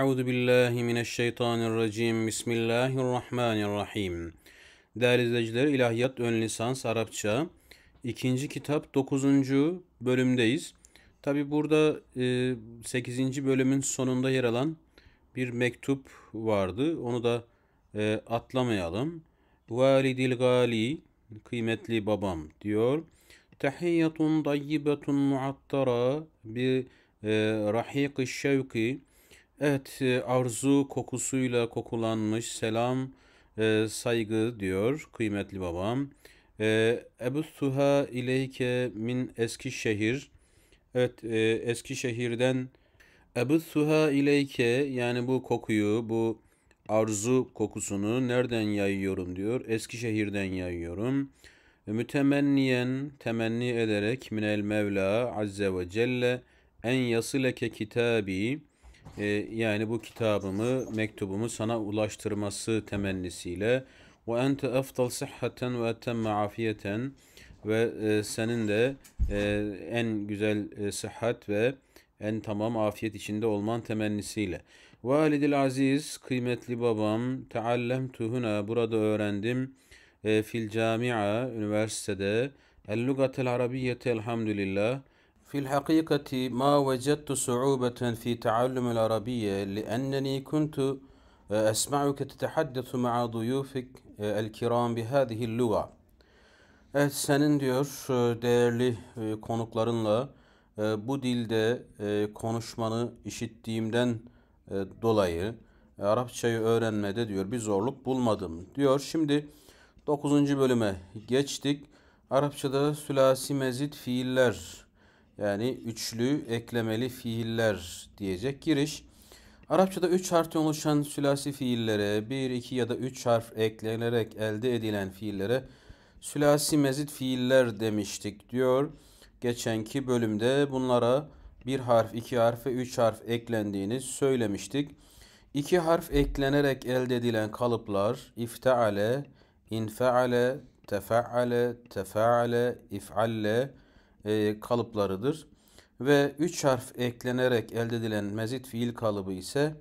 أعوذ بالله من الشيطان Değerli izleyiciler, İlahiyat Ön Lisans Arapça 2. kitap 9. bölümdeyiz. Tabi burada 8. E, bölümün sonunda yer alan bir mektup vardı. Onu da e, atlamayalım. Validil gali, kıymetli babam diyor. Tahiyyatun dayyibetun muattara bi e, rahik şevki Evet, e, arzu kokusuyla kokulanmış selam, e, saygı diyor kıymetli babam. E, Ebu Suha ileyke min Eskişehir. Evet, e, Eskişehir'den Ebu Suha ileyke yani bu kokuyu, bu arzu kokusunu nereden yayıyorum diyor. Eskişehir'den yayıyorum. E, mütemenniyen temenni ederek minel Mevla Azze ve Celle en yasıleke kitabi e, yani bu kitabımı, mektubumu sana ulaştırması temennisiyle ve ente eftal sıhhaten ve etemme afiyeten ve e, senin de e, en güzel e, sıhhat ve en tamam afiyet içinde olman temennisiyle. Validil aziz, kıymetli babam, teallemtuhuna, burada öğrendim. E, fil camia, üniversitede, el lugatel arabiyyete elhamdülillah. في الحقيقة ما وجدت صعوبة في تعلم العربية لأنني كنت أسمعك تتحدث مع ضيوفك الكرام بهذه اللغة. Evet senin diyor e, değerli e, konuklarınla e, bu dilde konuşmanı işittiğimden dolayı Arapçayı öğrenmede diyor bir zorluk bulmadım diyor. Şimdi 9. bölüme geçtik. Arapçada sülasi mezit fiiller yani üçlü eklemeli fiiller diyecek giriş. Arapçada üç harften oluşan sülasi fiillere, bir, iki ya da üç harf eklenerek elde edilen fiillere sülasi mezit fiiller demiştik diyor. Geçenki bölümde bunlara bir harf, iki harf ve üç harf eklendiğini söylemiştik. İki harf eklenerek elde edilen kalıplar ifteale, infeale, tefeale, tefeale, if'alle, e, kalıplarıdır. Ve üç harf eklenerek elde edilen mezit fiil kalıbı ise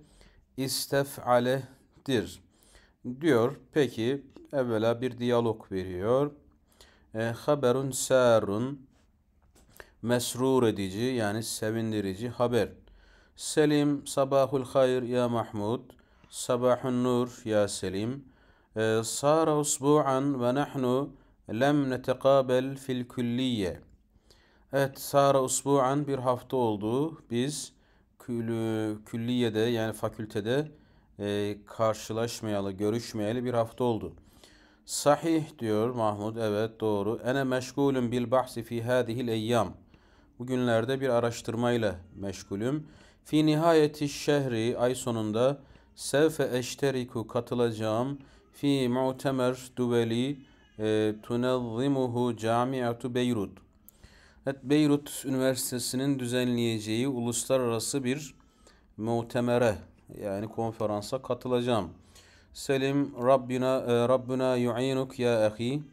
istef'aledir diyor. Peki evvela bir diyalog veriyor. E, haberun serun mesrur edici yani sevindirici haber. Selim sabahul hayr ya Mahmud. Sabahun nur ya Selim. E, Sara usbu'an ve nahnu lem netekabel fil külliye. Evet, Sara Usbu'an bir hafta oldu. Biz külü, külliyede yani fakültede e, karşılaşmayalı, görüşmeyeli bir hafta oldu. Sahih diyor Mahmud, evet doğru. Ene meşgulüm bil bahsi fi hadihil eyyam. Bugünlerde bir araştırmayla meşgulüm. Fi nihayeti şehri ay sonunda sevfe eşteriku katılacağım. Fi mu'temer duveli e, tunezzimuhu camiatu Beyrut Evet, Beyrut Üniversitesi'nin düzenleyeceği uluslararası bir muhtemere yani konferansa katılacağım. Selim Rabbina e, Rabbuna yu'inuk ya ahi.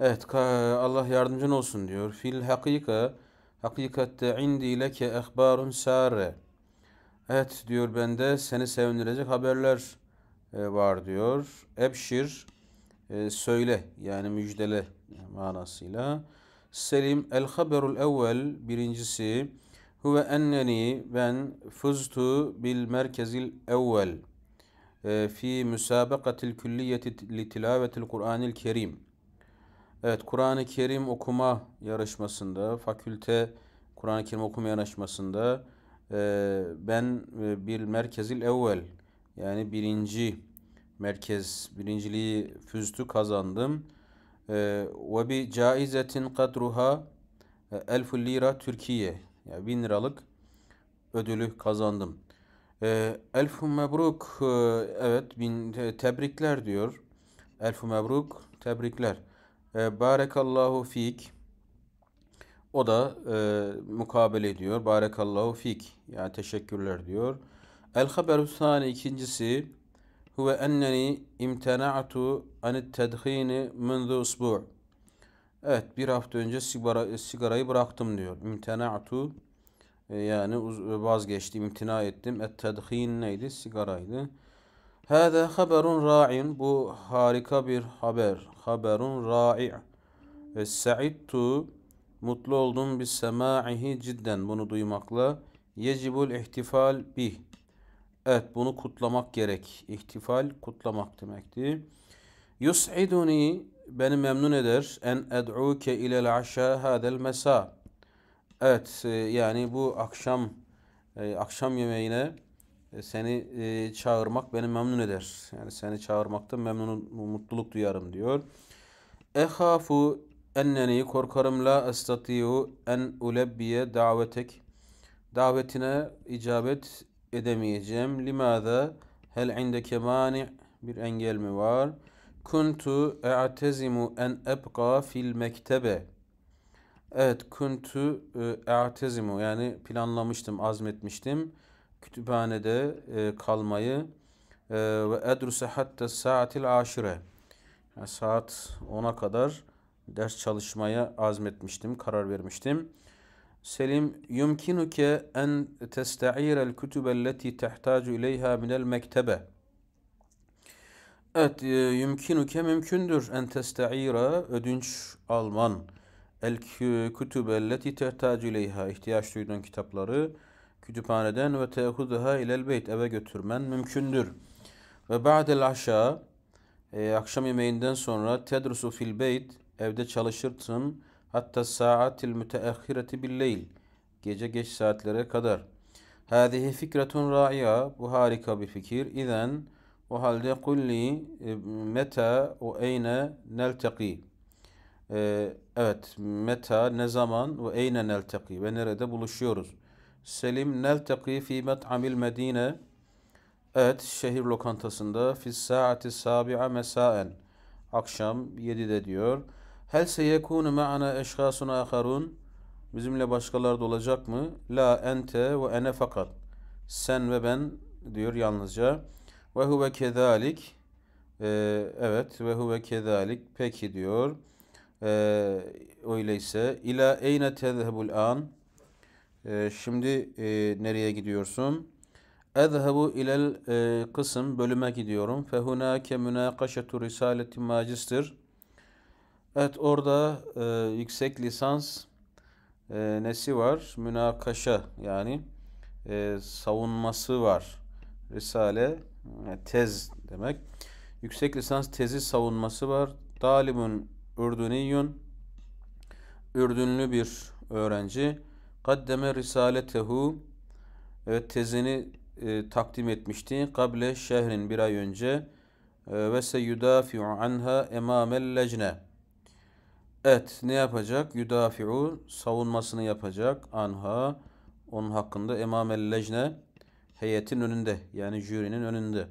Evet Allah yardımcın olsun diyor. Fil hakika hakikatte indi leke ehbarun sare. Evet diyor bende seni sevindirecek haberler e, var diyor. Ebşir e, söyle yani müjdele manasıyla. Selim El-Haberul Evvel birincisi Huve enneni ben fuztu bil merkezil evvel e, fi müsabakatil külliyeti li tilavetil Kur'anil Kerim. Evet Kur'an-ı Kerim okuma yarışmasında fakülte Kur'an-ı Kerim okuma yarışmasında e, ben e, bir merkezil evvel yani birinci merkez birinciliği füztu kazandım. Ee, ve bi caizetin kadruha 1000 e, lira Türkiye. Yani bin liralık ödülü kazandım. Ee, Elfü mebruk e, evet bin tebrikler diyor. Elfü mebruk tebrikler. Ee, Barekallahu fik. O da e, mukabele ediyor. Barekallahu fik. Yani teşekkürler diyor. El haberü sani ikincisi هو أنني امتنعت عن التدخين منذ أسبوع. Evet bir hafta önce sigara, sigarayı bıraktım diyor. İmtena'tu e, yani e, vazgeçtim, imtina ettim. Et-tedhin neydi? Sigaraydı. Hâdâ haberun ra'in. Bu harika bir haber. Haberun ra'i. E, Sa'idtu mutlu oldum bir semâ'ihi cidden. Bunu duymakla. Yecibul ihtifal bih. Evet bunu kutlamak gerek. İhtifal kutlamak demekti. Yus'iduni beni memnun eder en ed'uke ilel aşa hadel mesa. Evet e, yani bu akşam e, akşam yemeğine e, seni çağırmak beni memnun eder. Yani seni çağırmakta memnun mutluluk duyarım diyor. Ehafu enneni korkarım la estatiyu en ulebbiye davetek. Davetine icabet edemeyeceğim. Limada hel indeke mani bir engel mi var? Kuntu e'tezimu en ebqa fil mektebe. Evet, kuntu e, e'tezimu yani planlamıştım, azmetmiştim kütüphanede e, kalmayı e, ve edruse hatta saatil aşire. Yani saat 10'a kadar ders çalışmaya azmetmiştim, karar vermiştim. Selim, yumkinuke en testa'irel kütübelleti tehtacu ileyha minel mektebe. Evet, e, yumkinuke mümkündür en testa'ira ödünç alman. El kütübelleti tehtacu ileyha ihtiyaç duyduğun kitapları kütüphaneden ve tehuduha ilel beyt eve götürmen mümkündür. Ve ba'del aşa e, akşam yemeğinden sonra tedrusu fil beyt evde çalışırsın hatta saatil müteahhireti billeyl gece geç saatlere kadar. Hâzihi fikretun râya bu harika bir fikir. İzen o halde kulli e, meta o eyne neltaki. Ee, evet meta ne zaman ve eyne neltaki ve nerede buluşuyoruz? Selim neltaki fi met'amil medine. Evet şehir lokantasında fi saati sabi'a mesaen. Akşam 7'de diyor. Hel seyekûne ma'ana eşhâsun âkharûn. Bizimle başkalar da olacak mı? La ente ve ene fakat. Sen ve ben diyor yalnızca. Ve huve kedalik. Ee, evet ve huve kedalik. Peki diyor. Ee, öyleyse ila eyne tezhebul an. Ee, şimdi e, nereye gidiyorsun? Ezhebu ilel e, kısım bölüme gidiyorum. Fehunâke münâkaşetu risaleti macistir. Evet orada e, yüksek lisans e, nesi var? Münakaşa yani e, savunması var. Risale e, tez demek. Yüksek lisans tezi savunması var. Talibun Ürdüniyun Ürdünlü bir öğrenci. Kaddeme risaletehu evet tezini e, takdim etmişti. Kable şehrin bir ay önce e, ve se yudafi'u anha emamel lecne Evet ne yapacak? Yudafi'u savunmasını yapacak. Anha onun hakkında emamel lejne heyetin önünde yani jürinin önünde.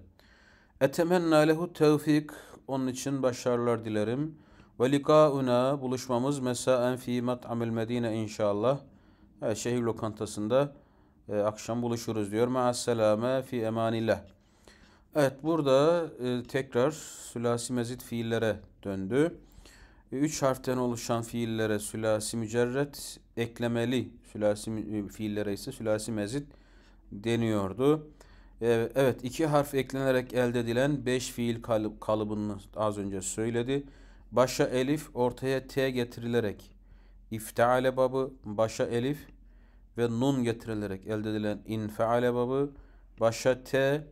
Etemenna lehu tevfik onun için başarılar dilerim. Ve likauna buluşmamız mesaen fi mat'amil medine inşallah. Evet, şehir lokantasında e, akşam buluşuruz diyor. Maasselame fi emanillah. Evet burada e, tekrar sülasi mezit fiillere döndü üç harften oluşan fiillere sülasi mücerret, eklemeli sülasi e, fiillere ise sülasi mezit deniyordu. E, evet iki harf eklenerek elde edilen beş fiil kalıp, kalıbını az önce söyledi. Başa elif ortaya t getirilerek ifteale babı başa elif ve nun getirilerek elde edilen infeale babı başa t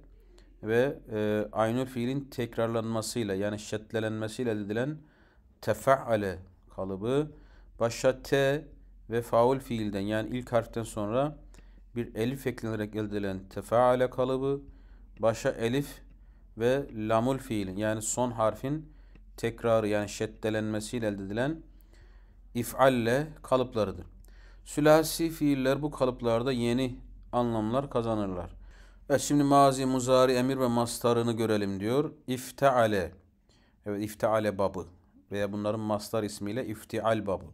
ve e, aynı fiilin tekrarlanmasıyla yani şeddelenmesiyle elde edilen tefa'ale kalıbı başa T ve faul fiilden yani ilk harften sonra bir elif eklenerek elde edilen tefa'ale kalıbı başa elif ve lamul fiil yani son harfin tekrarı yani şeddelenmesiyle elde edilen if'alle kalıplarıdır. Sülasi fiiller bu kalıplarda yeni anlamlar kazanırlar. Evet şimdi mazi, muzari, emir ve mastarını görelim diyor. İfteale. Evet ifteale babı veya bunların mastar ismiyle iftial babı.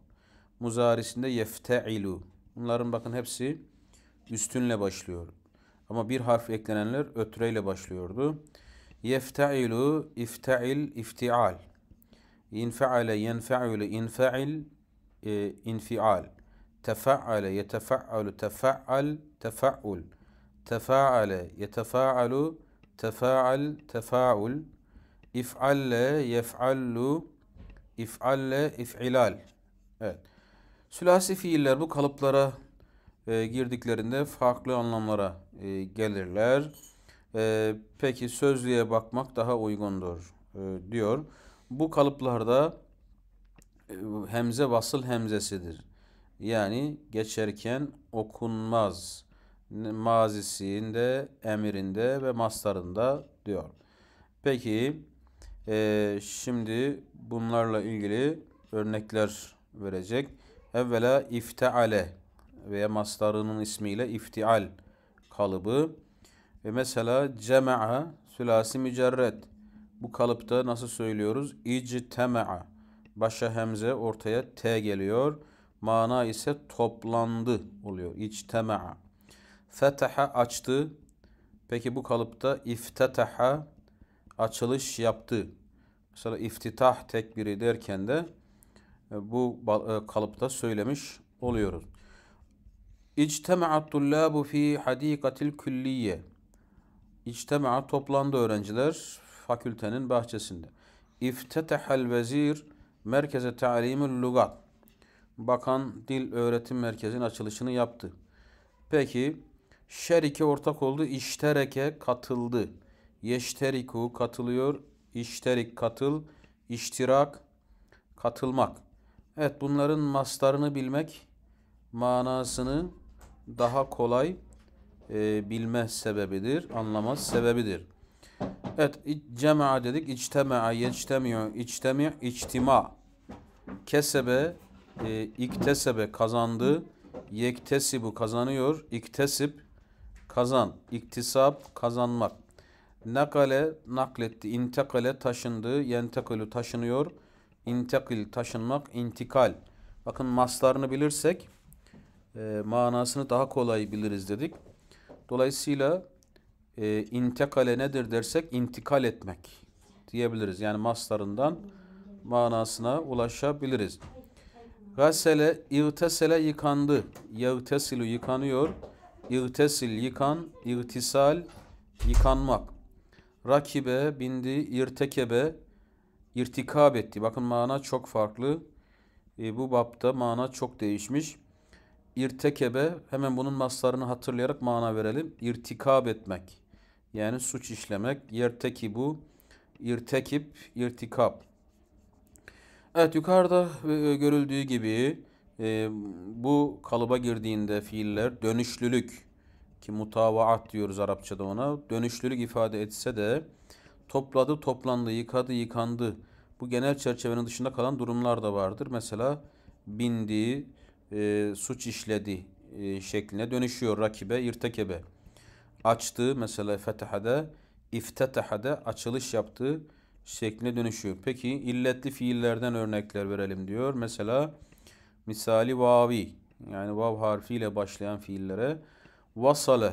Muzarisinde yefteilu. Bunların bakın hepsi üstünle başlıyor. Ama bir harf eklenenler ötreyle başlıyordu. Yefteilu, ifteil, iftial. İnfeale, yenfeulu, infeil, e, infial. Tefeale, yetefealu, tefeal, tefeul. Tefeale, yetefealu, tefaal, tefaul. İf'alle, yef'allu, if'alle, if'ilal. Evet. Sülasi fiiller bu kalıplara e, girdiklerinde farklı anlamlara e, gelirler. E, peki sözlüğe bakmak daha uygundur e, diyor. Bu kalıplarda e, hemze vasıl hemzesidir. Yani geçerken okunmaz mazisinde, emirinde ve mastarında diyor. Peki ee, şimdi bunlarla ilgili örnekler verecek. Evvela ifteale veya mastarının ismiyle iftial kalıbı. Ve mesela cema'a sülasi mücerret. Bu kalıpta nasıl söylüyoruz? İctema'a. Başa hemze ortaya t geliyor. Mana ise toplandı oluyor. İctema'a. Fetaha açtı. Peki bu kalıpta iftetaha açılış yaptı. Mesela iftitah tekbiri derken de e, bu e, kalıpta söylemiş oluyoruz. İctema'at tullabu fi hadikatil külliye. İctema'a toplandı öğrenciler fakültenin bahçesinde. İftetehel vezir merkeze talimül lugat. Bakan Dil Öğretim Merkezi'nin açılışını yaptı. Peki şerike ortak oldu, iştereke katıldı. Yeşteriku katılıyor. İşterik katıl. iştirak katılmak. Evet bunların maslarını bilmek manasını daha kolay e, bilme sebebidir. Anlama sebebidir. Evet cema'a dedik. İctema'a, yectemi'u, içtemi', içtima. Kesebe, e, iktesebe kazandı. Yektesibu kazanıyor. İktesip kazan. İktisap kazanmak. Nakale nakletti. İntekale taşındı. Yentekalü taşınıyor. İntekil taşınmak. intikal. Bakın maslarını bilirsek e, manasını daha kolay biliriz dedik. Dolayısıyla e, intekale nedir dersek intikal etmek diyebiliriz. Yani maslarından manasına ulaşabiliriz. Gasele, irtesele yıkandı. Yırtesilü yıkanıyor. İrtesil yıkan, irtisal yıkanmak. Rakibe, bindi, irtekebe, irtikab etti. Bakın mana çok farklı. E, bu bapta mana çok değişmiş. İrtekebe, hemen bunun maslarını hatırlayarak mana verelim. İrtikab etmek. Yani suç işlemek. Yerteki bu. İrtekip, irtikab. Evet yukarıda e, görüldüğü gibi e, bu kalıba girdiğinde fiiller dönüşlülük, ki mutavaat diyoruz Arapçada ona dönüşlülük ifade etse de topladı, toplandı, yıkadı, yıkandı. Bu genel çerçevenin dışında kalan durumlar da vardır. Mesela bindi, e, suç işledi e, şekline dönüşüyor rakibe, irtekebe. Açtı mesela fetehade, iftetehade açılış yaptı şekline dönüşüyor. Peki illetli fiillerden örnekler verelim diyor. Mesela misali vavi yani vav harfiyle başlayan fiillere Vasale.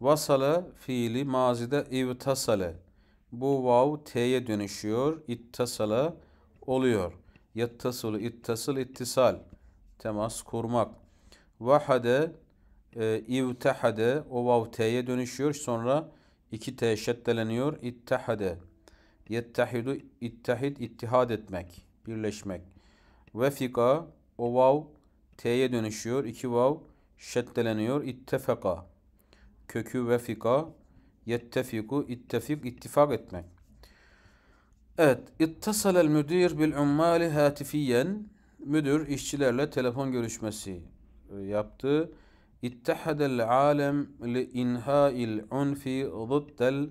Vasale fiili mazide ivtasale. Bu vav t'ye dönüşüyor. İttasala oluyor. Yattasılı, ittasıl, ittisal. Temas kurmak. Vahade, e, ivtehade. O vav t'ye dönüşüyor. Sonra iki t şeddeleniyor. İttehade. Yettehidu, ittehid, ittihad etmek. Birleşmek. Vefika, o vav t'ye dönüşüyor. İki vav şeddeleniyor. İttefeka. Kökü vefika. Yettefiku. İttefik. ittifak etmek. Evet. İttasalel müdir bil ummali hatifiyen. Müdür işçilerle telefon görüşmesi e, yaptı. İttehadel alem li inha'il unfi zıddel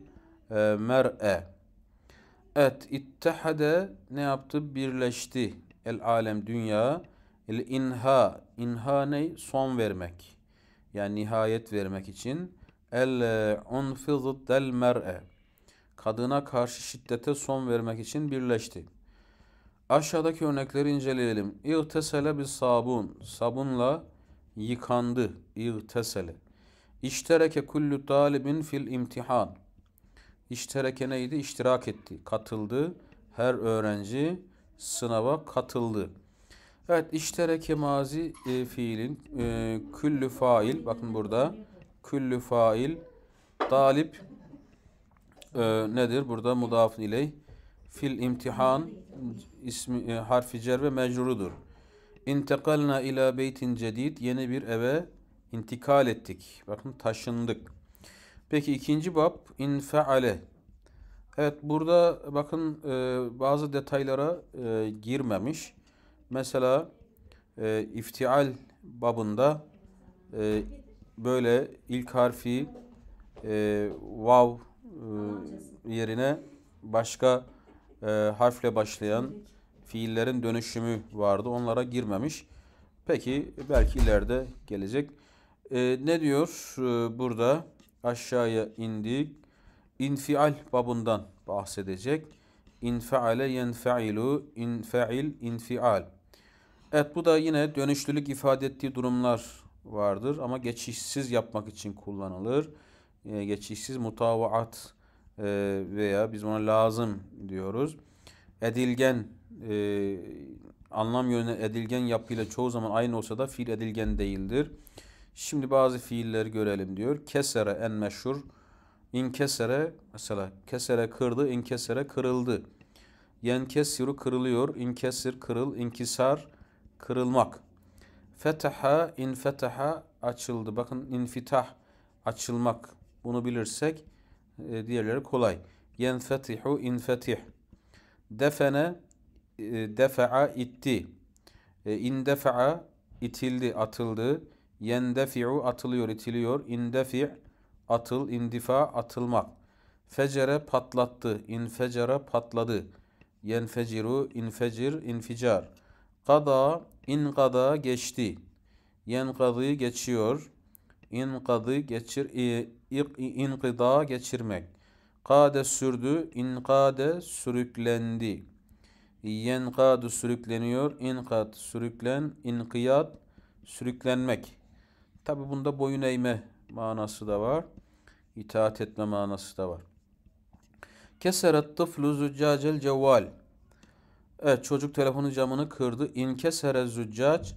e, mer'e. Evet. İttehade ne yaptı? Birleşti. El alem dünya İl inha. İnha ne? Son vermek. Yani nihayet vermek için. El unfizd del mer'e. Kadına karşı şiddete son vermek için birleşti. Aşağıdaki örnekleri inceleyelim. İğtesele bir sabun. Sabunla yıkandı. İğtesele. İştereke kullu talibin fil imtihan. İştereke neydi? İştirak etti. Katıldı. Her öğrenci sınava katıldı. Evet iştereke mazi e, fiilin e, küllü fail bakın burada küllü fail talip e, nedir? Burada mudafın ileyh fil imtihan ismi e, harfi cer ve mecrurudur. İntekalna ila beytin cedid yeni bir eve intikal ettik. Bakın taşındık. Peki ikinci bab infeale. Evet burada bakın e, bazı detaylara e, girmemiş. Mesela e, iftial babında e, böyle ilk harfi e, vav e, yerine başka e, harfle başlayan fiillerin dönüşümü vardı. Onlara girmemiş. Peki belki ileride gelecek. E, ne diyor e, burada? Aşağıya indik. İnfial babından bahsedecek. İnfeale yenfeilu, infeil, infial. Evet bu da yine dönüşlülük ifade ettiği durumlar vardır ama geçişsiz yapmak için kullanılır. E, geçişsiz mutavaat e, veya biz ona lazım diyoruz. Edilgen e, anlam yönü edilgen yapıyla çoğu zaman aynı olsa da fiil edilgen değildir. Şimdi bazı fiilleri görelim diyor. Kesere en meşhur. İnkesere mesela kesere kırdı, inkesere kırıldı. Yen Yenkesiru kırılıyor, inkesir kırıl, inkisar kırılmak. Fetaha infetaha açıldı. Bakın infitah açılmak. Bunu bilirsek e, diğerleri kolay. Yenfetihu infetih. Defene e, defa'a itti. E, indefa'a itildi, atıldı. Yendefi'u atılıyor, itiliyor. İndefi' atıl, indifa atılmak. Fecere patlattı, infecere patladı. Yenfeciru infecir, inficar. Kada, in kada geçti. yen Yenkadı geçiyor. İnkadı geçir, in inkıda geçirmek. Kade sürdü, in kade sürüklendi. yen Yenkadu sürükleniyor, in inkad sürüklen, in inkiyat sürüklenmek. Tabi bunda boyun eğme manası da var. İtaat etme manası da var. Keseret tıflu züccacel cevval. Evet çocuk telefonun camını kırdı. İnkesere züccac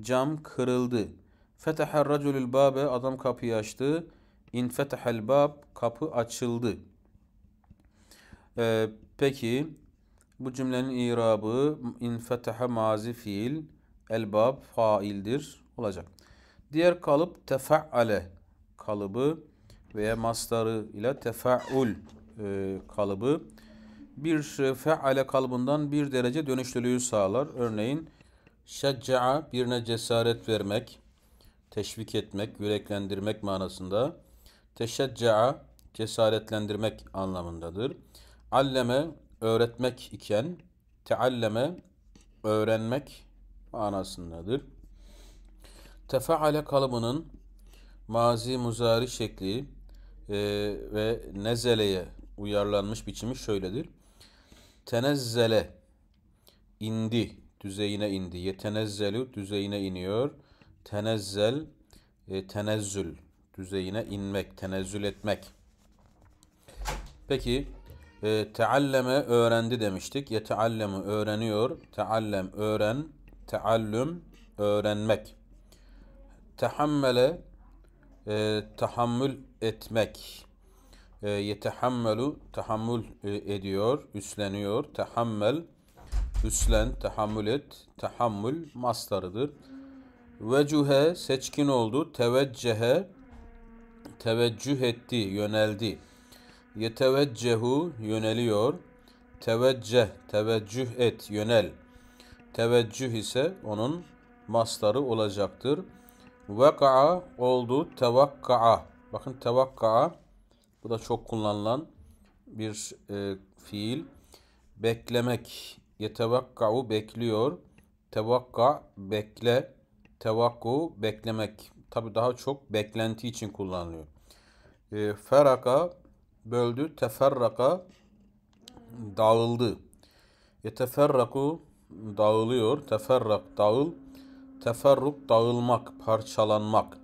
cam kırıldı. Feteher raculül babe adam kapıyı açtı. İnfetehel bab kapı açıldı. Ee, peki bu cümlenin irabı infetehe mazi fiil elbab faildir olacak. Diğer kalıp tefa'ale kalıbı veya mastarı ile tefa'ul e, kalıbı bir e, feale kalıbından bir derece dönüşlülüğü sağlar. Örneğin şecca'a birine cesaret vermek, teşvik etmek, yüreklendirmek manasında. Teşecca'a cesaretlendirmek anlamındadır. Alleme öğretmek iken tealleme öğrenmek manasındadır. Tefaale kalıbının mazi muzari şekli e, ve nezeleye uyarlanmış biçimi şöyledir. Tenezzele indi düzeyine indi. Yetenezzelü düzeyine iniyor. Tenezzel e, tenezzül düzeyine inmek, tenezzül etmek. Peki e, tealleme öğrendi demiştik. Yeteallemu öğreniyor. Teallem öğren. Teallüm öğrenmek. Tehammele e, tahammül etmek e, yetehammelu tahammül e, ediyor, üstleniyor. Tahammel üstlen, tahammül et, tahammül mastarıdır. Vecuhe seçkin oldu. Teveccehe teveccüh etti, yöneldi. Yeteveccehu yöneliyor. Tevecceh, teveccüh et, yönel. Teveccüh ise onun mastarı olacaktır. Veka'a oldu, tevakka'a. Bakın tevakka'a bu da çok kullanılan bir e, fiil. Beklemek. Yetevakka'u bekliyor. Tevakka bekle. Tevakku beklemek. Tabi daha çok beklenti için kullanılıyor. E, feraka böldü. Teferraka dağıldı. Yeteferraku dağılıyor. Teferrak dağıl. Teferruk dağılmak, parçalanmak.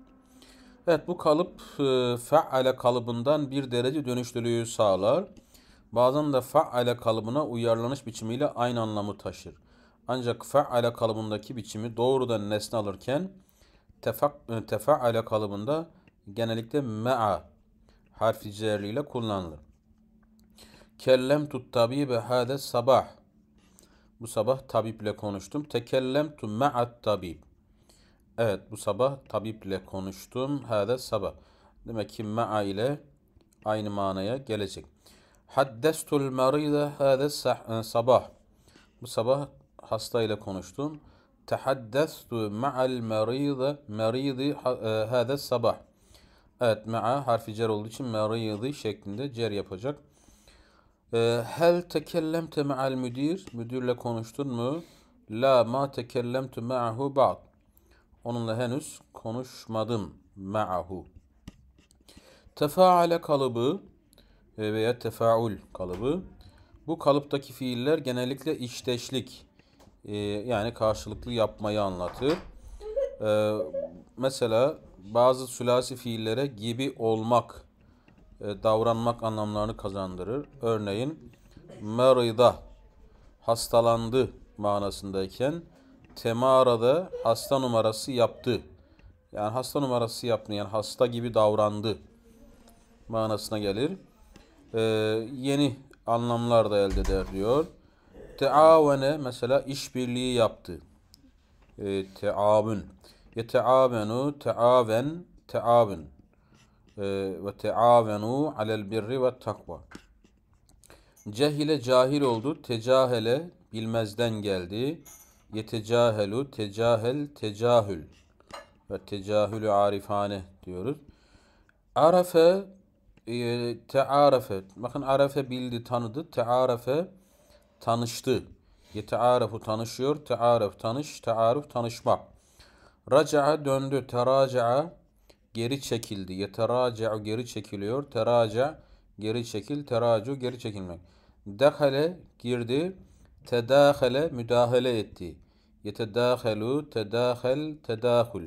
Evet bu kalıp e, feale kalıbından bir derece dönüşlülüğü sağlar. Bazen de feale kalıbına uyarlanış biçimiyle aynı anlamı taşır. Ancak feale kalıbındaki biçimi doğrudan nesne alırken e, tefeale kalıbında genellikle me'a harfi cerliyle kullanılır. Kellem tut tabibe hade sabah. Bu sabah tabiple konuştum. Tekellem tu me'at tabib. Evet bu sabah tabiple konuştum. Hâde sabah. Demek ki ma'a ile aynı manaya gelecek. Haddestul maride hâde sabah. Bu sabah hasta ile konuştum. Tehaddestu ma'al maride maridi hâde sabah. Evet ma'a harfi cer olduğu için maridi şeklinde cer yapacak. E, hel tekellemte ma'al müdür? Müdürle konuştun mu? La ma tekellemtu ma'ahu ba'd. Onunla henüz konuşmadım. Ma'ahu. Tefaale kalıbı e, veya tefaul kalıbı. Bu kalıptaki fiiller genellikle işteşlik e, yani karşılıklı yapmayı anlatır. E, mesela bazı sülasi fiillere gibi olmak, davranmak anlamlarını kazandırır. Örneğin merida hastalandı manasındayken temarada hasta numarası yaptı. Yani hasta numarası yaptı. Yani hasta gibi davrandı manasına gelir. Ee, yeni anlamlar da elde eder diyor. Teavene mesela işbirliği yaptı. Ee, teavün. Yeteavenu, teaven, teavün. Ee, ve teavenu alel birri ve takva. Cehile cahil oldu. Tecahele bilmezden geldi yetecahelu, tecahel, tecahül ve tecahülü arifane diyoruz. Arafe, e, tearafe, bakın arafe bildi, tanıdı, tearafe tanıştı. Yetearafu tanışıyor, tearaf tanış, tearuf tanışma. Raca'a döndü, teraca'a geri çekildi. Yeteraca'u geri çekiliyor, teraca geri çekil, teracu geri çekilmek. Dehale girdi, tedahele müdahale etti. Yetedahelu tedahel tedahul.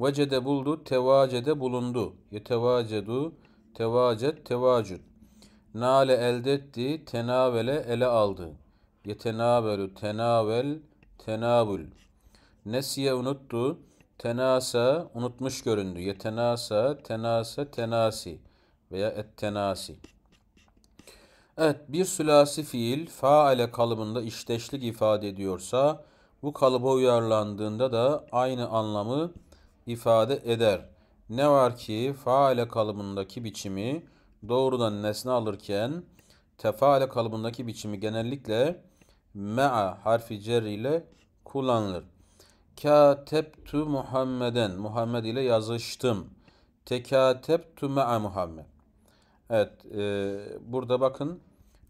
Vecede buldu, tevacede bulundu. Yetevacedu tevacet tevacud. Nale elde etti, tenavele ele aldı. Yetenavelu tenavel tenavul. Nesiye unuttu, tenasa unutmuş göründü. Yetenasa, tenasa, tenasi veya ettenasi. tenasi. Evet bir sülasi fiil faale kalıbında işteşlik ifade ediyorsa bu kalıba uyarlandığında da aynı anlamı ifade eder. Ne var ki faale kalıbındaki biçimi doğrudan nesne alırken tefale kalıbındaki biçimi genellikle me'a harfi cer ile kullanılır. Katebtu Muhammeden Muhammed ile yazıştım. Tekatebtu me'a Muhammed. Evet e, burada bakın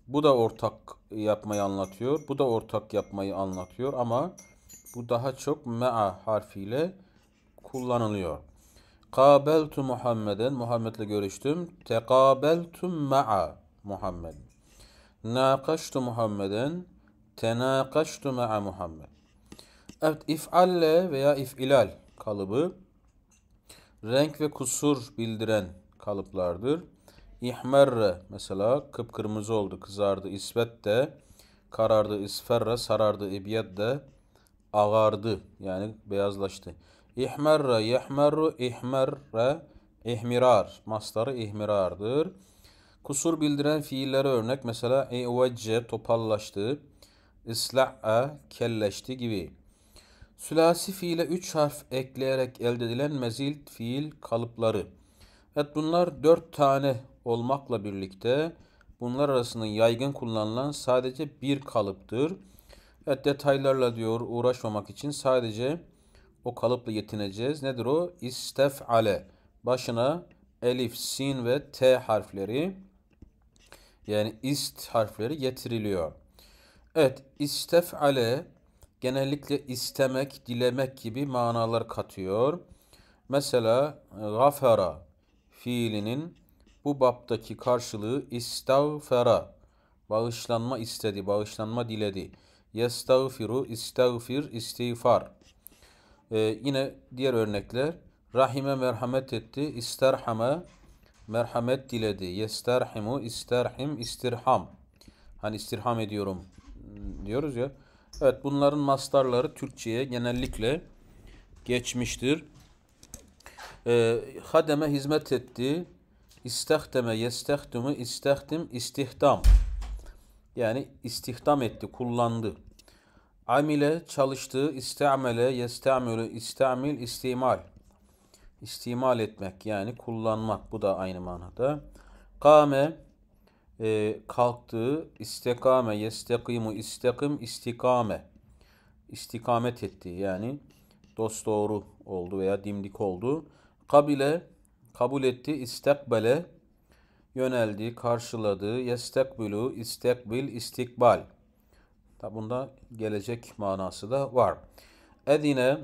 bu da ortak yapmayı anlatıyor. Bu da ortak yapmayı anlatıyor ama bu daha çok mea harfiyle kullanılıyor. Kabeltu Muhammeden Muhammed'le görüştüm. Tekabeltu mea Muhammed. Naqaştu Muhammeden tenakaştu mea Muhammed. Evet if'alle veya if'ilal kalıbı renk ve kusur bildiren kalıplardır. İhmerre mesela kıpkırmızı oldu, kızardı. İsvet de karardı. İsferre sarardı. İbyed de ağardı. Yani beyazlaştı. İhmerre, yehmerru, ihmerre, ihmirar. Masları ihmirardır. Kusur bildiren fiillere örnek mesela evecce topallaştı, isla'a kelleşti gibi. Sülasi fiile 3 harf ekleyerek elde edilen mezil fiil kalıpları. Evet bunlar 4 tane olmakla birlikte bunlar arasında yaygın kullanılan sadece bir kalıptır. Evet detaylarla diyor uğraşmamak için sadece o kalıpla yetineceğiz. Nedir o? İstef'ale. Başına elif, sin ve t harfleri yani ist harfleri getiriliyor. Evet istef'ale genellikle istemek, dilemek gibi manalar katıyor. Mesela gafara fiilinin bu baptaki karşılığı istağfera, bağışlanma istedi, bağışlanma diledi. Yestağfiru, istağfir, istiğfar. Ee, yine diğer örnekler. Rahime merhamet etti, isterhame, merhamet diledi. Yesterhimu, isterhim, istirham. Hani istirham ediyorum diyoruz ya. Evet bunların mastarları Türkçe'ye genellikle geçmiştir. Ee, hademe hizmet etti, İstehteme yestehtumu istehtim istihdam. Yani istihdam etti, kullandı. Amile çalıştı, istamele, yestamülü, istamil, istimal. İstimal etmek yani kullanmak bu da aynı manada. Kame e, kalktığı, istekame, yestekimu, istekim, istikame. İstikamet etti yani dost doğru oldu veya dimdik oldu. Kabile kabul etti. İstekbele yöneldi, karşıladı. Yestekbilu, istekbil, istikbal. Tabi bunda gelecek manası da var. Edine,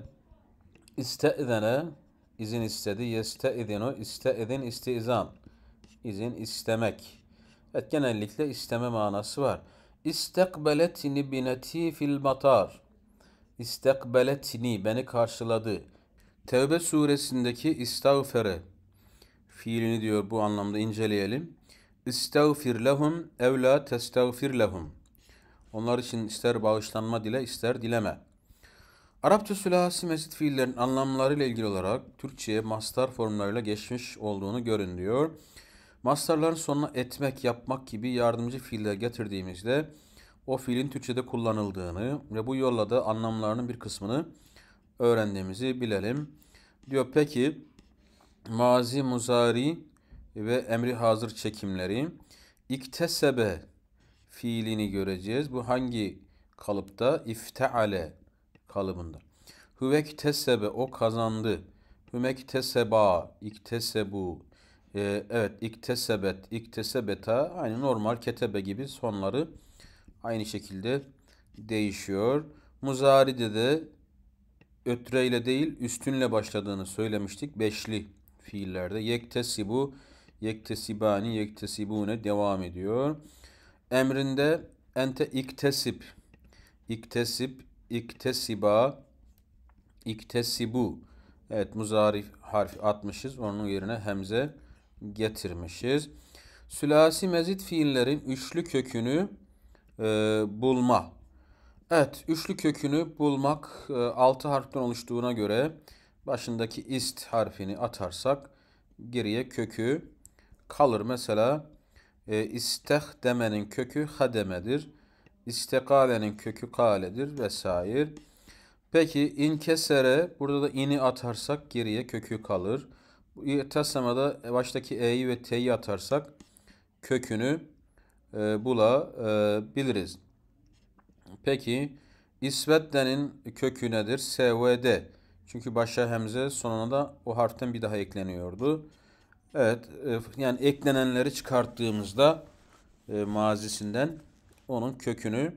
iste'zene, izin istedi. Yeste'idinu, iste'idin, isti'zan. izin istemek. Evet, genellikle isteme manası var. İstekbeletini bineti fil matar. İstekbeletini, beni karşıladı. Tevbe suresindeki istağfere, fiilini diyor bu anlamda inceleyelim. İstagfir lehum ev testagfir lehum. Onlar için ister bağışlanma dile ister dileme. Arapça sülasi mesit fiillerin anlamlarıyla ilgili olarak Türkçe'ye mastar formlarıyla geçmiş olduğunu görün diyor. Mastarların sonuna etmek, yapmak gibi yardımcı fiiller getirdiğimizde o fiilin Türkçe'de kullanıldığını ve bu yolla da anlamlarının bir kısmını öğrendiğimizi bilelim. Diyor peki mazi muzari ve emri hazır çekimleri. İktesebe fiilini göreceğiz. Bu hangi kalıpta? İfteale kalıbında. Hüvektesebe o kazandı. Hümekteseba, iktesebu. Ee, evet, iktesebet, iktesebeta aynı normal ketebe gibi sonları aynı şekilde değişiyor. Muzari'de de ötreyle değil üstünle başladığını söylemiştik. Beşli fiillerde. Yektesibu, yektesibani, yektesibune devam ediyor. Emrinde ente iktesip, iktesip, iktesiba, iktesibu. Evet muzarif harfi atmışız. Onun yerine hemze getirmişiz. Sülasi mezit fiillerin üçlü kökünü e, bulma. Evet, üçlü kökünü bulmak e, altı harften oluştuğuna göre başındaki ist harfini atarsak geriye kökü kalır. Mesela e, demenin kökü hademedir. İstekalenin kökü kaledir vesaire. Peki inkesere burada da ini atarsak geriye kökü kalır. Taslamada baştaki e'yi ve t'yi atarsak kökünü e, bulabiliriz. E, Peki isveddenin kökü nedir? SVD. Çünkü başa hemze sonuna da o harften bir daha ekleniyordu. Evet e, yani eklenenleri çıkarttığımızda e, mazisinden onun kökünü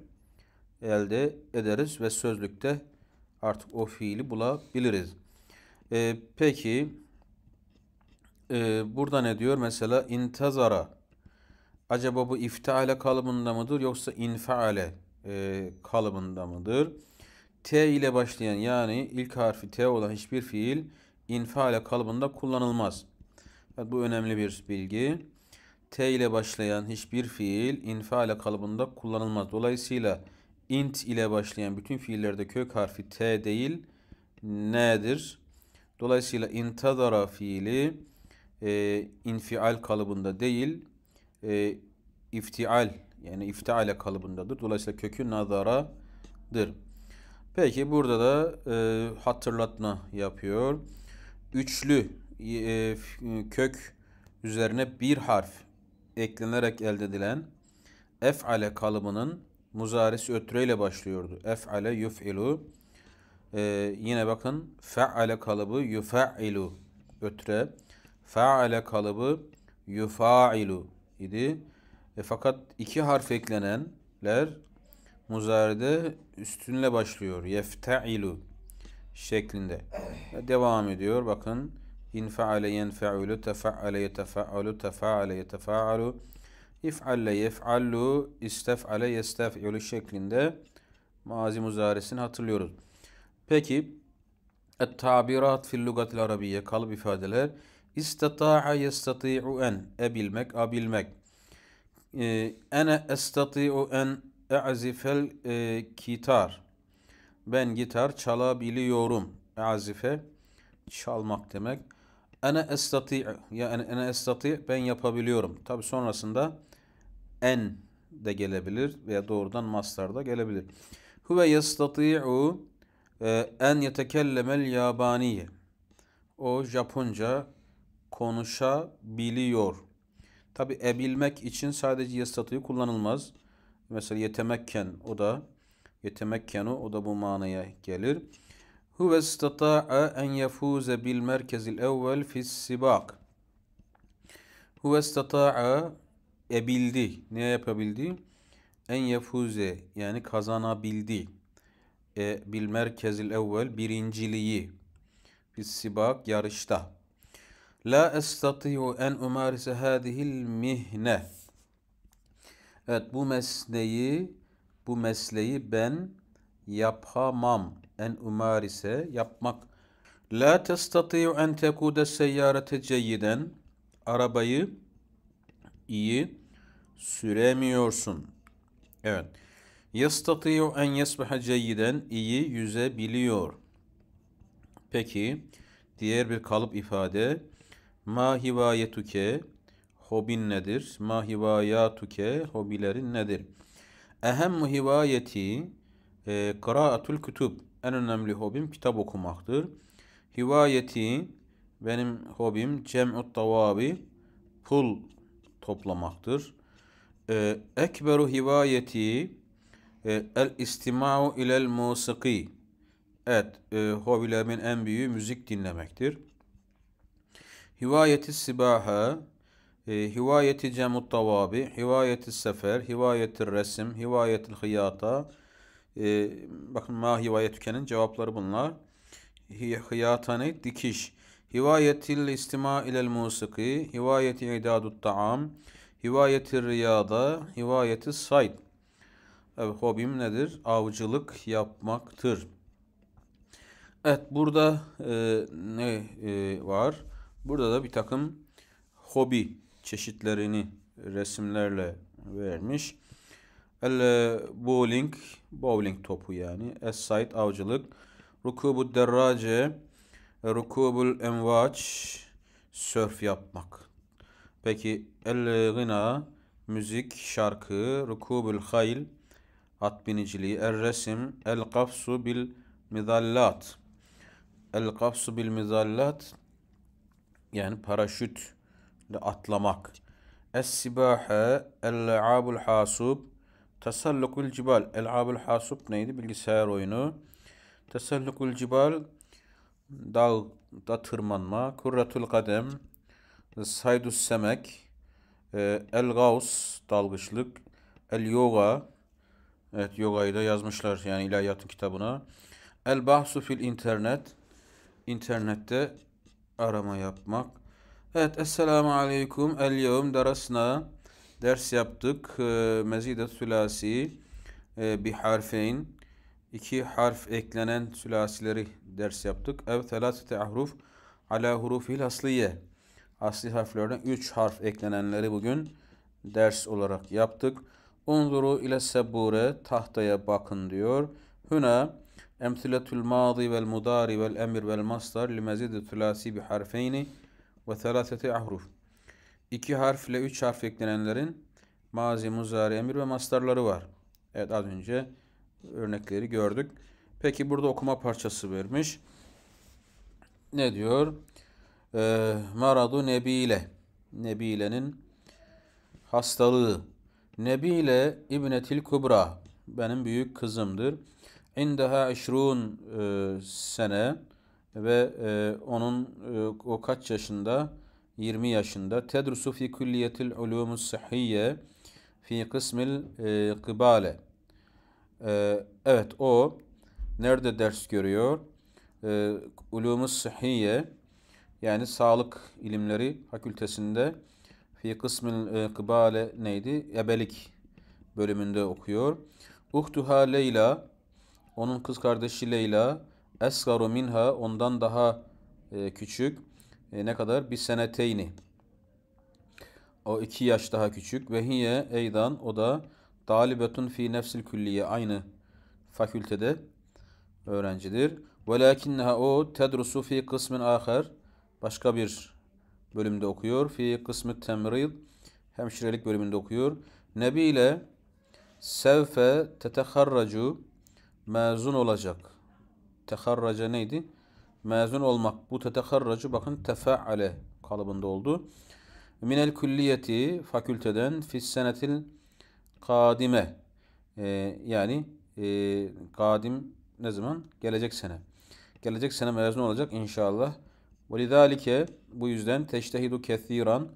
elde ederiz ve sözlükte artık o fiili bulabiliriz. E, peki e, burada ne diyor? Mesela intazara acaba bu ifteale kalıbında mıdır yoksa infaale e, kalıbında mıdır? T ile başlayan yani ilk harfi T olan hiçbir fiil infiale kalıbında kullanılmaz. Evet, bu önemli bir bilgi. T ile başlayan hiçbir fiil infiale kalıbında kullanılmaz. Dolayısıyla int ile başlayan bütün fiillerde kök harfi T değil N'dir. Dolayısıyla intadara fiili e, infial kalıbında değil e, iftial yani iftiale kalıbındadır. Dolayısıyla kökü nazaradır. Peki burada da e, hatırlatma yapıyor. Üçlü e, kök üzerine bir harf eklenerek elde edilen ef'ale kalıbının muzarisi ötre ile başlıyordu. Ef'ale yuf'ilu. Ee, yine bakın fe'ale kalıbı yuf'ilu ötre. Fe'ale kalıbı yufa'ilu idi. E, fakat iki harf eklenenler muzaride üstünle başlıyor. Yefte'ilu şeklinde. Ve devam ediyor. Bakın. İnfa'ale yenfe'ulu, tefa'ale yetefa'alu, tefa'ale yetefa'alu, if'alle yef'allu, istef'ale yestef'ilu şeklinde mazi muzaresini hatırlıyoruz. Peki, et-tabirat fil lugatil arabiye, kalıp ifadeler. İstata'a yestati'u en, ebilmek, abilmek. Ee, ene estati'u en, E'azifel e, gitar. Ben gitar çalabiliyorum. E'azife çalmak demek. Ene estati' yani ene estati' ben yapabiliyorum. Tabi sonrasında en de gelebilir veya doğrudan mastar da gelebilir. Huve yestati'u e, en yetekellemel yabaniye. O Japonca konuşabiliyor. Tabi ebilmek için sadece yestati'yi kullanılmaz. Mesela yetemekken o da yetemekkenu o da bu manaya gelir. Huve istata'a en yefuze bil merkezil evvel fis sibak. Huve istata'a ebildi. Ne yapabildi? En yefuze yani kazanabildi. E, bil merkezil evvel birinciliği. Fis sibak yarışta. La estatihu en umarise hadihil mihne. Evet bu mesleği bu mesleği ben yapamam. En umar ise yapmak. La testati'u en tekude seyyarete ceyyiden. Arabayı iyi süremiyorsun. Evet. Yestati'u en yesbaha ceyyiden. iyi yüzebiliyor. Peki diğer bir kalıp ifade ma hivayetuke hobin nedir? Ma hivayatuke hobilerin nedir? Ehemmu hivayeti e, kıraatül kütüb. En önemli hobim kitap okumaktır. Hivayeti benim hobim cem'ut tavabi pul toplamaktır. E, ekberu hivayeti e, el istima'u ilel musiki. Evet, e, hobilerimin en büyüğü müzik dinlemektir. Hivayeti sibaha ee, hivayeti cemut tavabi, hivayeti sefer, hivayeti resim, hivayeti hıyata. E, bakın ma hivayet tükenin cevapları bunlar. Hıyatane dikiş. Hivayetil istima ilel musiki, hivayeti idadut taam, hivayeti riyada, hivayeti sayd. Evet, hobim nedir? Avcılık yapmaktır. Evet burada e, ne e, var? Burada da bir takım hobi çeşitlerini resimlerle vermiş. El e, bowling, bowling topu yani. Es said avcılık. Rukubu derrace, rukubul envaç, sörf yapmak. Peki el e, gına, müzik, şarkı, rukubul hayl, at biniciliği, el resim, el kafsu bil mizallat. El kafsu bil mizallat yani paraşüt atlamak. Es-sibahe, el-abul hasub, tasallukul cibal. El-abul hasub neydi? Bilgisayar oyunu. Tasallukul cibal, dağda tırmanma. Kurratul kadem, saydus semek. Ee, El-gavs, dalgıçlık. El-yoga, evet yogayı da yazmışlar yani ilahiyatın kitabına. El-bahsu fil internet, internette arama yapmak. Evet, Esselamu Aleyküm. El-Yevm darasna ders yaptık. Ee, mezide sülasi e, bir harfeyn. iki harf eklenen sülasileri ders yaptık. Ev telasete ahruf ala hurufil asliye. Asli harflerden üç harf eklenenleri bugün ders olarak yaptık. Unzuru ile sebure tahtaya bakın diyor. Hüna emsiletül madi vel mudari vel emir vel masdar li mezide sülasi bi harfeyni ve selasete ahruf. İki harf ile üç harf eklenenlerin mazi, muzari, emir ve mastarları var. Evet az önce örnekleri gördük. Peki burada okuma parçası vermiş. Ne diyor? Ee, maradu nebile. Nebile'nin hastalığı. Nebile İbnetil Kubra. Benim büyük kızımdır. İndeha işrun e, sene ve e, onun e, o kaç yaşında? 20 yaşında. Tedrusu fi külliyetil ulumus sihiyye fi kısmil e, kıbale. E, evet o nerede ders görüyor? E, ulumus sihiyye yani sağlık ilimleri fakültesinde fi kısmil e, kıbale neydi? Ebelik bölümünde okuyor. Uhtuha Leyla onun kız kardeşi Leyla Esgaru minha ondan daha e, küçük. E, ne kadar? Bir seneteyni. O iki yaş daha küçük. Ve hiye eydan o da talibetun fi nefsil külliye aynı fakültede öğrencidir. Ve Velakinneha o tedrusu fi kısmin aher başka bir bölümde okuyor. Fi kısmı temrid hemşirelik bölümünde okuyor. Nebi ile sevfe teteharracu mezun olacak.'' teharraca neydi? Mezun olmak. Bu teteharracı bakın tefaale kalıbında oldu. Minel külliyeti fakülteden fis senetil kadime ee, yani e, kadim ne zaman? Gelecek sene. Gelecek sene mezun olacak inşallah. Velidalike bu yüzden teştehidu kethiran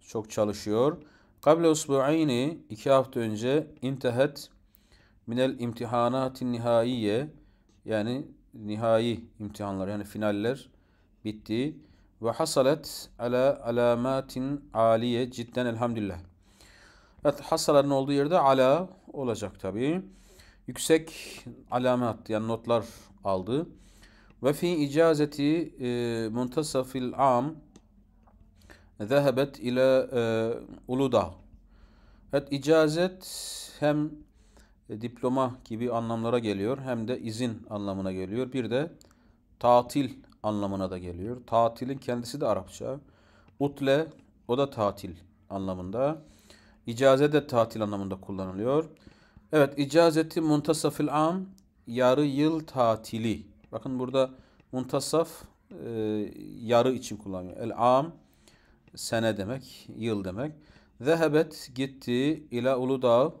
çok çalışıyor. Kable usbu'ayni iki hafta önce intihat minel imtihanatin nihaiye yani nihai imtihanlar yani finaller bitti ve hasalet ala alamatin aliye cidden elhamdülillah. Evet hasaların olduğu yerde ala olacak tabi. Yüksek alamet yani notlar aldı. Ve fi icazeti e, muntasafil am zehebet ile e, uluda. Evet icazet hem e, diploma gibi anlamlara geliyor. Hem de izin anlamına geliyor. Bir de tatil anlamına da geliyor. Tatilin kendisi de Arapça. Utle o da tatil anlamında. İcaze de tatil anlamında kullanılıyor. Evet icazeti muntasafil am yarı yıl tatili. Bakın burada muntasaf e, yarı için kullanıyor. El am sene demek, yıl demek. Zehebet gitti ila Uludağ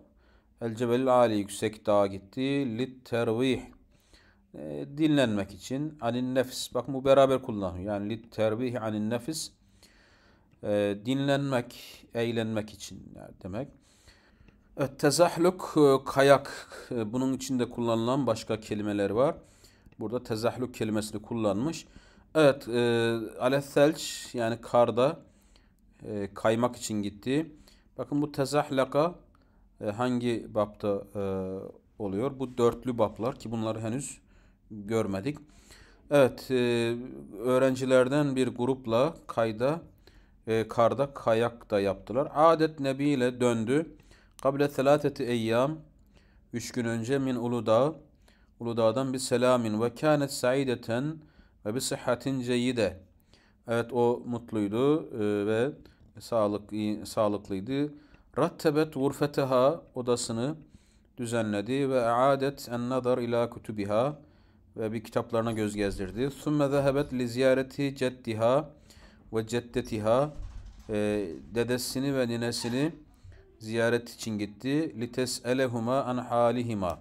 El Cebelil Ali yüksek dağa gitti. Lit tervih e, dinlenmek için. Anin nefis. Bak bu beraber kullanıyor. Yani lit tervih anin nefis. E, dinlenmek, eğlenmek için demek. E, tezahluk kayak. Bunun içinde kullanılan başka kelimeler var. Burada tezahluk kelimesini kullanmış. Evet, e, Alethelç yani karda e, kaymak için gitti. Bakın bu tezahlaka e, hangi bapta e, oluyor? Bu dörtlü baplar ki bunları henüz görmedik. Evet, e, öğrencilerden bir grupla kayda e, karda kayak da yaptılar. Adet Nebi ile döndü. Kabile selateti eyyam, üç gün önce min Uludağ, Uludağ'dan bir selamin ve kânet saideten ve bir sıhhatin ceyide. Evet o mutluydu e, ve sağlık, sağlıklıydı. Rattebet gurfeteha odasını düzenledi ve eadet en nazar ila kutubiha ve bir kitaplarına göz gezdirdi. Sümme zehebet li ziyareti ceddiha ve ceddetiha e, dedesini ve ninesini ziyaret için gitti. Lites elehuma an halihima.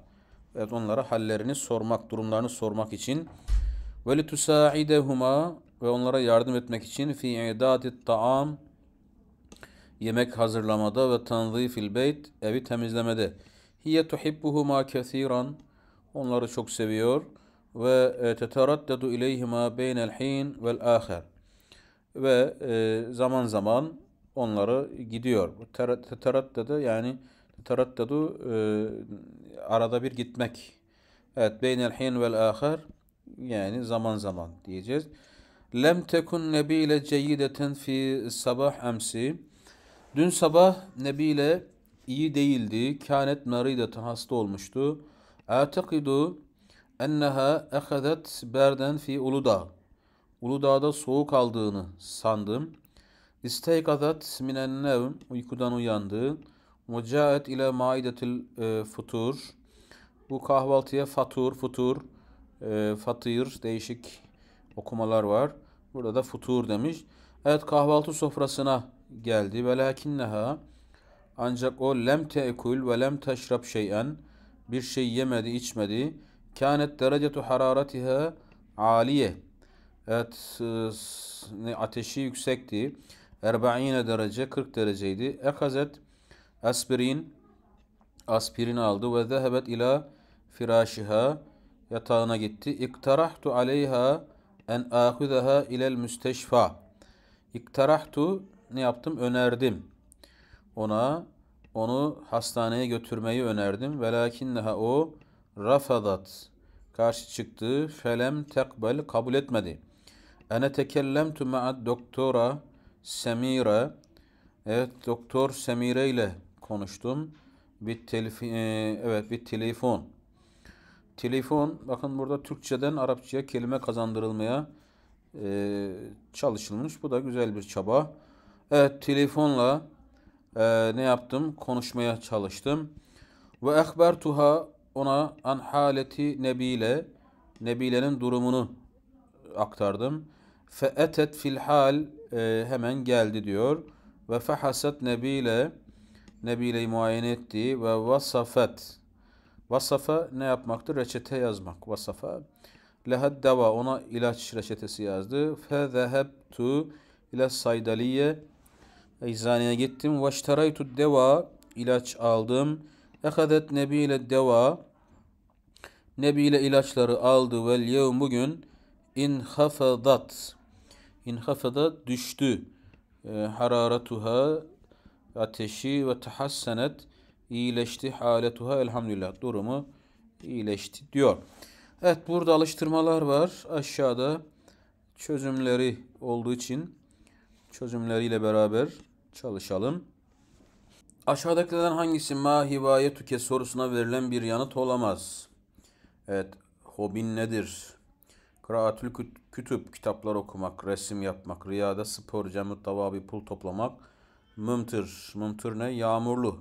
Evet onlara hallerini sormak, durumlarını sormak için. Ve litusaidehuma ve onlara yardım etmek için fi idadit taam yemek hazırlamada ve tanzifil beyt evi temizlemede. Hiye tuhibbuhuma kesiran onları çok seviyor ve e, teteraddedu ileyhima beynel hin vel aher ve e, zaman zaman onları gidiyor. Teteraddede yani teteraddedu e, arada bir gitmek. Evet beynel hin vel aher yani zaman zaman diyeceğiz. Lem tekun nebile ceyideten fi sabah emsi Dün sabah Nebi ile iyi değildi. Kânet maridetun hasta olmuştu. Atikidu enneha ehezet berden fi Uludağ. Uludağ'da soğuk aldığını sandım. İsteykadat minen nevm uykudan uyandı. Mucaet ile maidetil e, futur. Bu kahvaltıya fatur, futur, e, fatir değişik okumalar var. Burada da futur demiş. Evet kahvaltı sofrasına geldi. Velakinneha ancak o lem teekul ve lem teşrab şeyen bir şey yemedi içmedi. Kânet derecetu hararetiha aliye. Evet e, ateşi yüksekti. 40 derece 40 dereceydi. Ekazet aspirin aspirin aldı ve zehebet ila firashiha yatağına gitti. İktarahtu aleyha en ahudaha ilel müsteşfa. İktarahtu ne yaptım? Önerdim. Ona onu hastaneye götürmeyi önerdim. Velakin daha o rafadat. Karşı çıktı. Felem tekbel kabul etmedi. Ene tekellemtu ma'ad doktora Semira. Evet doktor Semire ile konuştum. Bir telefon e, evet bir telefon. Telefon bakın burada Türkçeden Arapçaya kelime kazandırılmaya e, çalışılmış. Bu da güzel bir çaba. Evet telefonla e, ne yaptım? Konuşmaya çalıştım. Ve ehbertuha ona an haleti nebile Nebile'nin durumunu aktardım. Fe etet fil hal e, hemen geldi diyor. Ve fehaset nebile Nebile'yi muayene etti ve vasafet vasafa ne yapmaktır? Reçete yazmak. Vasafa lehed deva ona ilaç reçetesi yazdı. Fe zehebtu ile saydaliye Eczaneye gittim. Veşteraytu deva. ilaç aldım. Ehadet nebiyle deva. nebiyle ilaçları aldı. Vel yevm bugün inhafadat. İnhafadat düştü. E, ee, hararetuha ateşi ve tahassenet iyileşti haletuha elhamdülillah durumu iyileşti diyor. Evet burada alıştırmalar var. Aşağıda çözümleri olduğu için çözümleriyle beraber çalışalım. Aşağıdakilerden hangisi ma hivayetuke sorusuna verilen bir yanıt olamaz? Evet, hobin nedir? Kıraatül kütüp, kitaplar okumak, resim yapmak, riyada, spor, cemut, tavabi, pul toplamak. Mımtır, mımtır ne? Yağmurlu.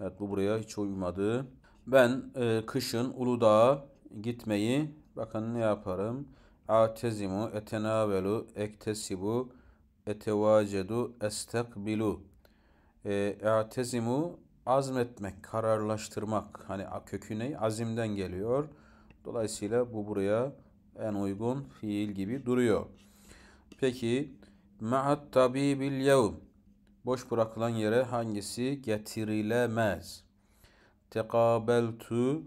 Evet, bu buraya hiç uymadı. Ben e, kışın Uludağ'a gitmeyi, bakın ne yaparım? Atezimu, etenavelu, ektesibu, etevacedu estekbilu e'tezimu azmetmek, kararlaştırmak. Hani kökü ne? Azimden geliyor. Dolayısıyla bu buraya en uygun fiil gibi duruyor. Peki ma'at tabibil yevm boş bırakılan yere hangisi getirilemez? Tekabeltu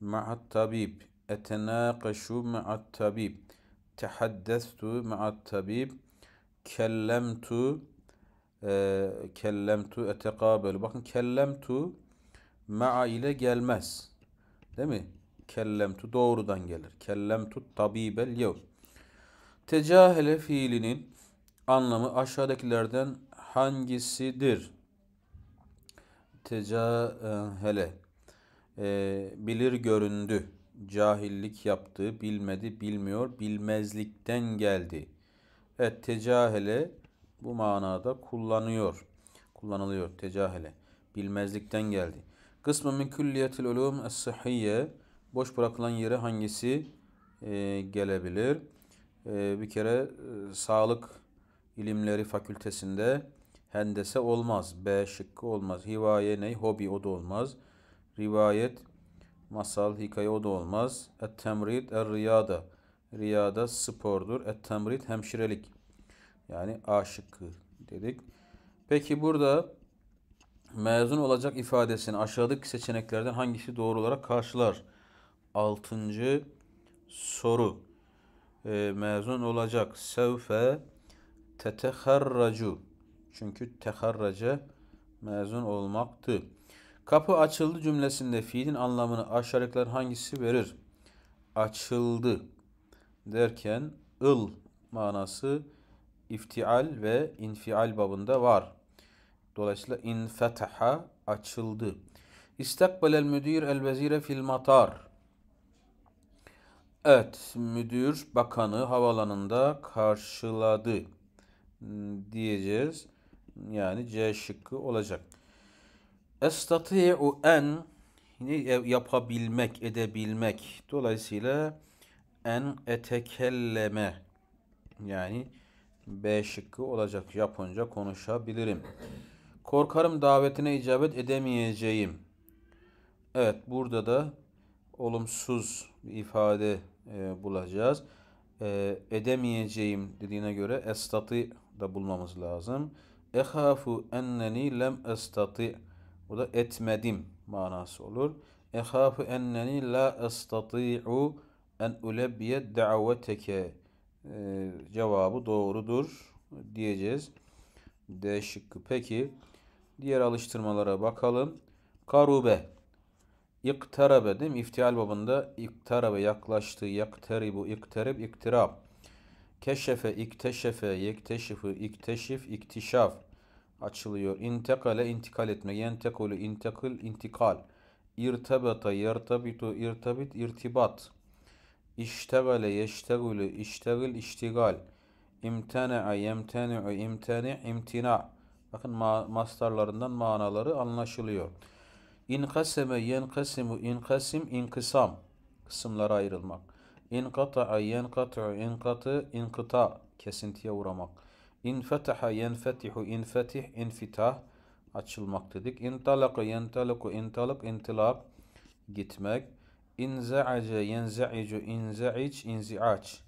ma'at tabib etenâkeşu ma'at tabib tehaddestu ma'at tabib kellemtu e, kellemtu etekabel. Bakın kellemtu ma'a ile gelmez. Değil mi? Kellemtu doğrudan gelir. Kellemtu tabibel yevm. Tecahele fiilinin anlamı aşağıdakilerden hangisidir? Tecahele e, bilir göründü. Cahillik yaptı, bilmedi, bilmiyor, bilmezlikten geldi.'' et tecahele bu manada kullanıyor. Kullanılıyor tecahele. Bilmezlikten geldi. Kısmı min külliyetil ulum es-sıhhiye boş bırakılan yere hangisi e, gelebilir? E, bir kere e, sağlık ilimleri fakültesinde hendese olmaz. B şıkkı olmaz. Hivaye ney? Hobi o da olmaz. Rivayet, masal, hikaye o da olmaz. Et temrid, er riyada. Riyada spordur. Et-temrit hemşirelik. Yani A şıkkı dedik. Peki burada mezun olacak ifadesini aşağıdaki seçeneklerden hangisi doğru olarak karşılar? Altıncı soru. E, mezun olacak. Sevfe teteharracu. Çünkü teharraca mezun olmaktı. Kapı açıldı cümlesinde fiilin anlamını aşağıdakiler hangisi verir? Açıldı derken ıl manası iftial ve infial babında var. Dolayısıyla infetaha açıldı. İstakbelel müdür el vezire fil matar. Evet, müdür bakanı havalanında karşıladı diyeceğiz. Yani C şıkkı olacak. Estati'u en yapabilmek, edebilmek. Dolayısıyla en etekelleme yani B şıkkı olacak. Japonca konuşabilirim. Korkarım davetine icabet edemeyeceğim. Evet burada da olumsuz bir ifade e, bulacağız. E, edemeyeceğim dediğine göre estati da bulmamız lazım. Ehafu enneni lem estati. Bu da etmedim manası olur. Ehafu enneni la estati'u en ulebbiye daveteke e, cevabı doğrudur diyeceğiz. D şıkkı. Peki diğer alıştırmalara bakalım. Karube. İktarabe değil mi? İftial babında iktarabe yaklaştı, yaktaribu, iktarib, iktirab. Keşefe, ikteşefe, yekteşifu, ikteşif, iktişaf açılıyor. İntekale, intikal etmek. Yentekulu, intekil, intikal. İrtabata, yertabitu, irtabit, irtibat. İştegale yeştegülü iştegil iştigal. İmtene'e yemtene'u imteni imtina. Bakın ma mastarlarından manaları anlaşılıyor. İnkaseme yenkasimu inkasim inkısam. Kısımlara ayrılmak. İnkata'a yenkat'u inkatı inkıta. Kesintiye uğramak. İnfetaha yenfetihu infetih infitah. Açılmak dedik. İntalaka yentalaku intalak intilak. Gitmek. İnza'ace, yenza'icu, inza'iç, inzi'aç.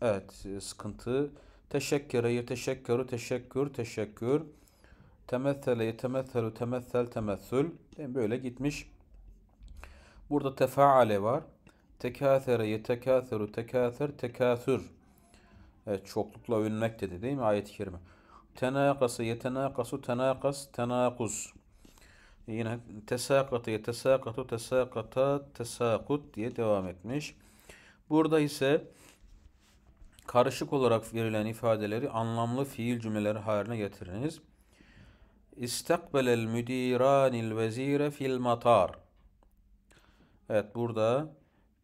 Evet, sıkıntı. Teşekkere, yeteşekkeru, teşekkür, teşekkür. Temethele, yetemethelu, temethel, temethül. Yani böyle gitmiş. Burada tefaale var. Tekâthere, yetekâtheru, tekâther, tekâthür. Evet, çoklukla övünmek de değil mi ayet-i kerime? Tenâkası, yetenâkasu, tenâkas, tenâkuz. Yine tesakatı, yetesakatu, tesakata, tesakut diye devam etmiş. Burada ise karışık olarak verilen ifadeleri anlamlı fiil cümleleri haline getiriniz. İstakbelel müdiranil vezire fil matar. Evet burada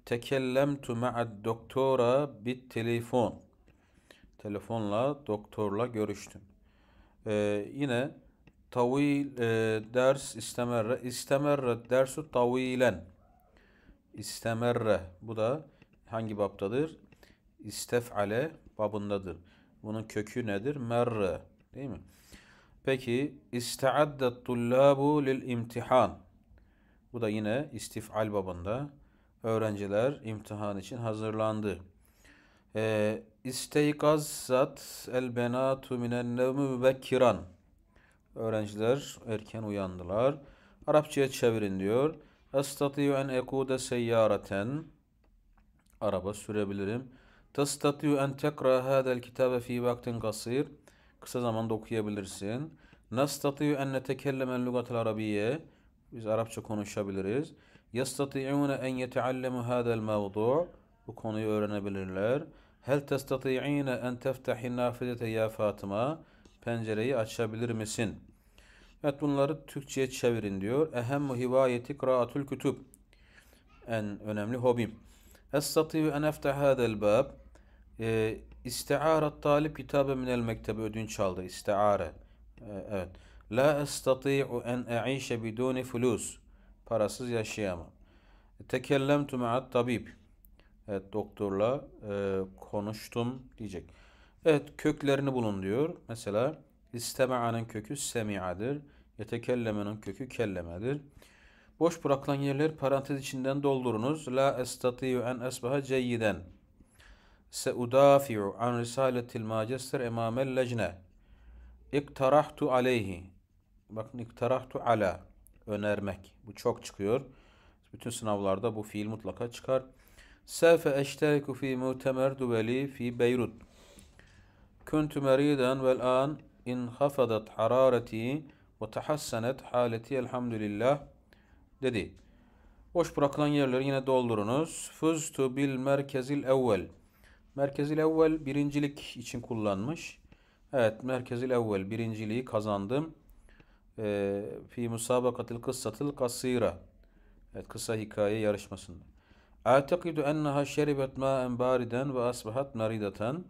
tekellemtu ma'ad doktora bit telefon. Telefonla doktorla görüştüm. Ee, yine Tavil e, ders istemerre. İstemerre dersu tavilen. İstemerre. Bu da hangi baptadır? İstef'ale babındadır. Bunun kökü nedir? Merre. Değil mi? Peki isteaddet tullabu lil imtihan. Bu da yine istif'al babında. Öğrenciler imtihan için hazırlandı. E, İsteykazat el benatu minen nevmi mübekkiran. Öğrenciler erken uyandılar. Arapçaya çevirin diyor. Estatiyu en ekude seyyaraten. Araba sürebilirim. Tastatiyu en tekra hadel kitabe fi vaktin kasir. Kısa zamanda okuyabilirsin. Nastatiyu en netekelleme lugatel arabiye. Biz Arapça konuşabiliriz. Yastatiyune en yeteallemu hadel mevdu. Bu konuyu öğrenebilirler. Hel tastati'ine en teftahin nafidete ya Fatıma. Fatıma pencereyi açabilir misin? Evet bunları Türkçe'ye çevirin diyor. Ehemmu hivayeti kıraatül kütüb. En önemli hobim. Estativu en eftah hadel bab. E, İstiarat talip kitabe minel mektebe ödünç aldı. İstiare. E, evet. La estati'u en e'işe biduni fulus. Parasız yaşayamam. Tekellemtu ma'at tabib. Evet doktorla e, konuştum diyecek. Evet köklerini bulun diyor. Mesela isteme'anın kökü semi'adır. Yetekellemenin kökü kellemedir. Boş bırakılan yerler parantez içinden doldurunuz. La estatiyu en esbaha ceyyiden. Seudafi'u an risaletil majester emamel lejne. İktarahtu aleyhi. Bakın iktarahtu ala. Önermek. Bu çok çıkıyor. Bütün sınavlarda bu fiil mutlaka çıkar. Sefe eşteriku fi mutemer duveli fi Beyrut. كنت مريضا والآن انخفضت حرارتي ve tahassenet haleti elhamdülillah dedi. Boş bırakılan yerleri yine doldurunuz. Fuztu bil merkezil evvel. Merkezil evvel birincilik için kullanmış. Evet merkezil evvel birinciliği kazandım. E, fi musabakatil kıssatil kasira. Evet kısa hikaye yarışmasında. Atikidu enneha şeribet ma'en bariden ve asbahat merideten.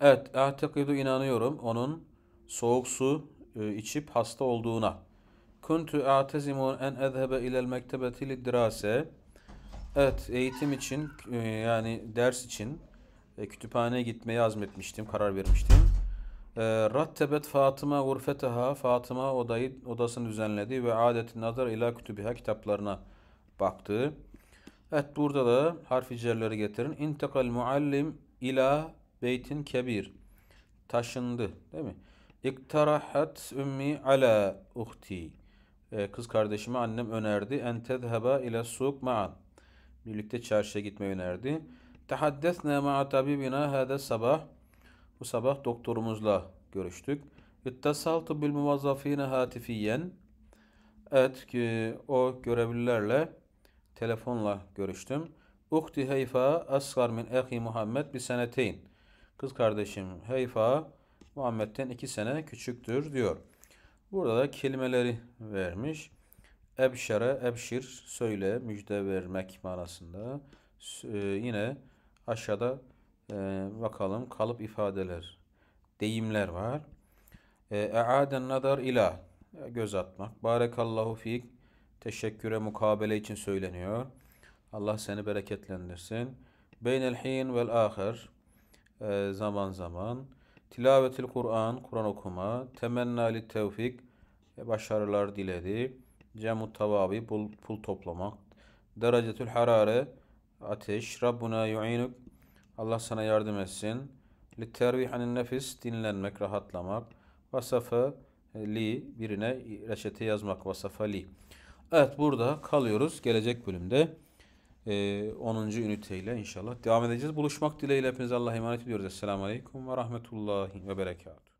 Evet, atikidu inanıyorum onun soğuk su e, içip hasta olduğuna. Kuntu a'tezimu en ezhebe ilel mektebeti lidrase. Evet, eğitim için e, yani ders için e, kütüphaneye gitmeye azmetmiştim, karar vermiştim. Rattebet Fatıma gurfeteha Fatıma odayı odasını düzenledi ve adet nazar ila kütübiha kitaplarına baktı. Evet burada da harfi cerleri getirin. İntekal muallim ila beytin kebir. Taşındı değil mi? İktarahat ümmi ala uhti. Ee, kız kardeşime annem önerdi. En tedheba ile suk ma'an. Birlikte çarşıya gitmeyi önerdi. Tehaddesne ma'a tabibina hada sabah. Bu sabah doktorumuzla görüştük. İttasaltu bil muvazzafine hatifiyen. Evet ki o görevlilerle telefonla görüştüm. Uhti Heyfa asgar min ehi Muhammed bir seneteyn. Kız kardeşim Heyfa Muhammed'den iki sene küçüktür diyor. Burada da kelimeleri vermiş. Ebşere, ebşir, söyle, müjde vermek manasında. Ee, yine aşağıda e, bakalım kalıp ifadeler, deyimler var. E, e'aden nadar ila, göz atmak. Barekallahu fik, teşekküre mukabele için söyleniyor. Allah seni bereketlendirsin. Beynel hin vel ahir, ee, zaman zaman. Tilavetül Kur'an, Kur'an okuma. Temennali tevfik, e, başarılar diledi. cemut tavabi, pul, pul toplamak. Derecetül harare, ateş. Rabbuna yu'inuk, Allah sana yardım etsin. Li nefis, dinlenmek, rahatlamak. Vasafa e, li, birine reçete yazmak. Vasafa li. Evet burada kalıyoruz. Gelecek bölümde 10. Ee, üniteyle inşallah devam edeceğiz. Buluşmak dileğiyle hepinize Allah'a emanet ediyoruz. Esselamu Aleyküm ve Rahmetullahi ve Berekatuhu.